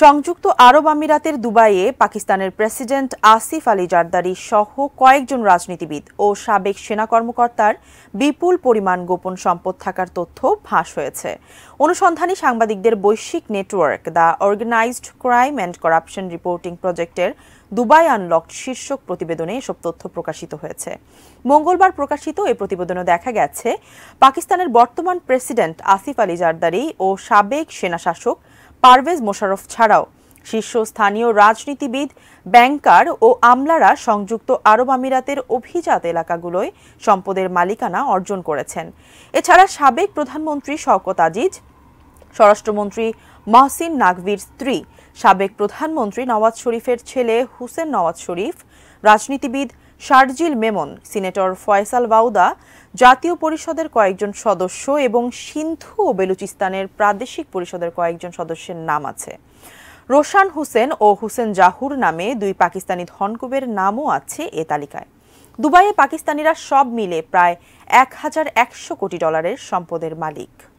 সংযুক্ত আরব আমিরাতের দুবাইয়ে পাকিস্তানের প্রেসিডেন্ট আসিফ আলী জারদারি সহ কয়েকজন রাজনীতিবিদ ও সাবেক সেনা কর্মকর্তার বিপুল পরিমাণ গোপন সম্পদ থাকার তথ্য ফাঁস হয়েছে অনুসন্ধানী সাংবাদিকদের বৈশ্বিক network the organized crime and corruption reporting প্রজেক্টের দুবাই আনলকড শীর্ষক প্রতিবেদনে এসব তথ্য প্রকাশিত হয়েছে মঙ্গলবার প্রকাশিত এই প্রতিবেদনে দেখা গেছে পাকিস্তানের বর্তমান প্রেসিডেন্ট আসিফ আলী জারদারি ও সাবেক সেনাশাসক পারভেজ মোশারফ ছাড়াও শীর্ষস্থানীয় রাজনীতিবিদ ব্যাংকার ও আমলারা সংযুক্ত আরব আমিরাতের অভিজাত এলাকাগুলোয় সম্পদের মালিকানা অর্জন করেছেন এছাড়া সাবেক প্রধানমন্ত্রী শওকত আজিজ স্বরাষ্ট্রমন্ত্রী মহসিন নাকভির স্ত্রী সাবেক প্রধানমন্ত্রী নওয়াজ শরীফের ছেলে হুসেন নওয়াজ শরীফ রাজনীতিবিদ শারজিল মেমন সিনেটর ফয়সাল বাউদা জাতীয় পরিষদের কয়েকজন সদস্য এবং সিন্ধু ও বেলুচিস্তানের প্রাদেশিক পরিষদের কয়েকজন সদস্যের নাম আছে রোশান হুসেন ও হুসেন জাহুর নামে দুই পাকিস্তানি ধনকুবের নামও আছে এ তালিকায় দুবাইয়ে পাকিস্তানিরা সব মিলে প্রায় এক হাজার একশো কোটি ডলারের সম্পদের মালিক